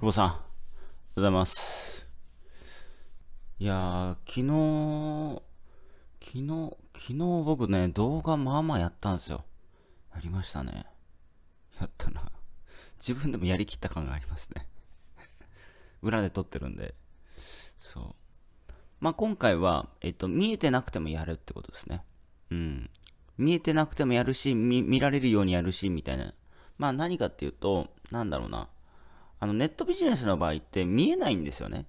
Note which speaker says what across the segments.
Speaker 1: 久保さん、おはようございます。いやー、昨日、昨日、昨日僕ね、動画まあまあやったんですよ。やりましたね。やったな。自分でもやりきった感がありますね。裏で撮ってるんで。そう。まあ今回は、えっと、見えてなくてもやるってことですね。うん。見えてなくてもやるし、見られるようにやるし、みたいな。まあ何かっていうと、なんだろうな。あのネットビジネスの場合って見えないんですよね。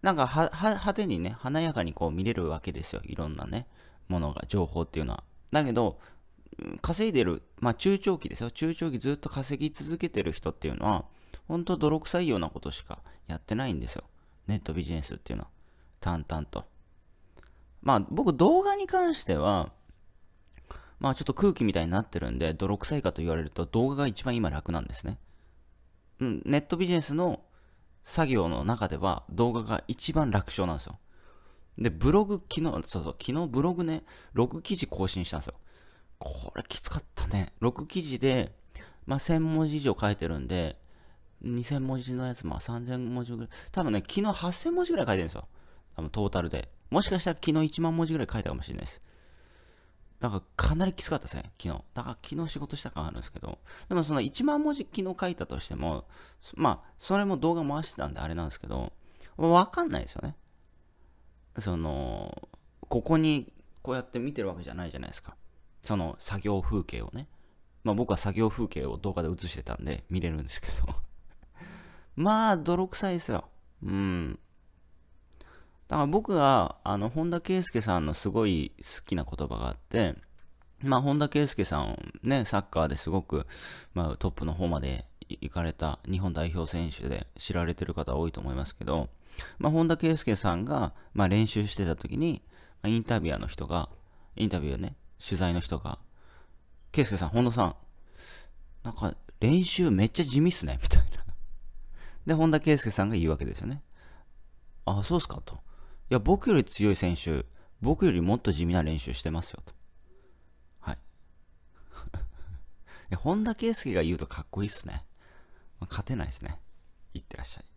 Speaker 1: なんか派手にね、華やかにこう見れるわけですよ。いろんなね、ものが、情報っていうのは。だけど、稼いでる、まあ中長期ですよ。中長期ずっと稼ぎ続けてる人っていうのは、ほんと泥臭いようなことしかやってないんですよ。ネットビジネスっていうのは。淡々と。まあ僕動画に関しては、まあちょっと空気みたいになってるんで、泥臭いかと言われると動画が一番今楽なんですね。ネットビジネスの作業の中では動画が一番楽勝なんですよ。で、ブログ、昨日、そうそう、昨日ブログね、6記事更新したんですよ。これきつかったね。6記事で、まあ、1000文字以上書いてるんで、2000文字のやつ、まあ、3000文字ぐらい。多分ね、昨日8000文字ぐらい書いてるんですよ。多分トータルで。もしかしたら昨日1万文字ぐらい書いたかもしれないです。なんかかなりきつかったですね、昨日。だから昨日仕事した感あるんですけど、でもその1万文字昨日書いたとしても、まあ、それも動画回してたんであれなんですけど、わかんないですよね。その、ここにこうやって見てるわけじゃないじゃないですか。その作業風景をね。まあ僕は作業風景を動画で映してたんで見れるんですけど まあ泥臭いですよ。うん。だから僕が、あの、本田圭介さんのすごい好きな言葉があって、まあ、本田圭介さん、ね、サッカーですごく、まあ、トップの方まで行かれた日本代表選手で知られてる方多いと思いますけど、まあ、本田圭介さんが、まあ、練習してた時に、インタビュアーの人が、インタビューね、取材の人が、圭介さん、本田さん、なんか練習めっちゃ地味っすね、みたいな。で、本田圭介さんが言うわけですよね。あ、そうっすかと。いや、僕より強い選手、僕よりもっと地味な練習してますよ、と。はい。本田圭佑が言うとかっこいいっすね。まあ、勝てないっすね。いってらっしゃい。